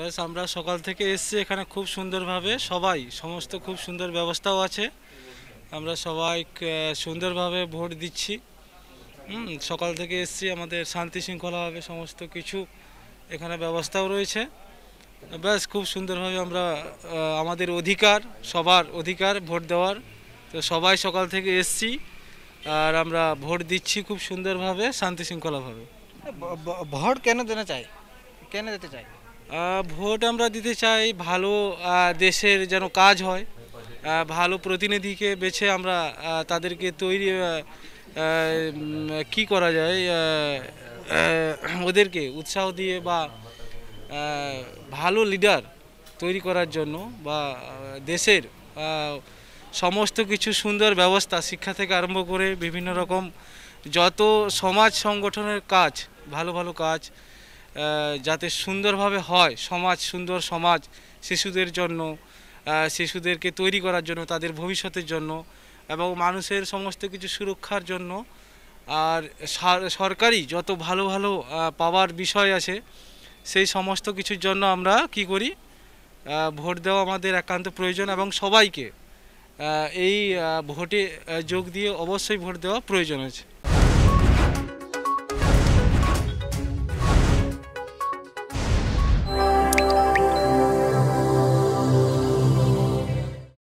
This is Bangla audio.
ব্যাস আমরা সকাল থেকে এসছি এখানে খুব সুন্দরভাবে সবাই সমস্ত খুব সুন্দর ব্যবস্থাও আছে আমরা সবাই সুন্দরভাবে ভোট দিচ্ছি সকাল থেকে এসছি আমাদের শান্তি শৃঙ্খলাভাবে সমস্ত কিছু এখানে ব্যবস্থাও রয়েছে ব্যাস খুব সুন্দরভাবে আমরা আমাদের অধিকার সবার অধিকার ভোট দেওয়ার তো সবাই সকাল থেকে এসছি আর আমরা ভোট দিচ্ছি খুব সুন্দরভাবে শান্তি শৃঙ্খলাভাবে ভোট কেন দেনা চাই কেন দিতে চাই ভোট আমরা দিতে চাই ভালো দেশের যেন কাজ হয় ভালো প্রতিনিধিকে বেছে আমরা তাদেরকে তৈরি কি করা যায় ওদেরকে উৎসাহ দিয়ে বা ভালো লিডার তৈরি করার জন্য বা দেশের সমস্ত কিছু সুন্দর ব্যবস্থা শিক্ষা থেকে আরম্ভ করে বিভিন্ন রকম যত সমাজ সংগঠনের কাজ ভালো ভালো কাজ যাতে সুন্দরভাবে হয় সমাজ সুন্দর সমাজ শিশুদের জন্য শিশুদেরকে তৈরি করার জন্য তাদের ভবিষ্যতের জন্য এবং মানুষের সমস্ত কিছু সুরক্ষার জন্য আর সরকারি যত ভালো ভালো পাওয়ার বিষয় আছে সেই সমস্ত কিছুর জন্য আমরা কি করি ভোট দেওয়া আমাদের একান্ত প্রয়োজন এবং সবাইকে এই ভোটে যোগ দিয়ে অবশ্যই ভোট দেওয়া প্রয়োজন আছে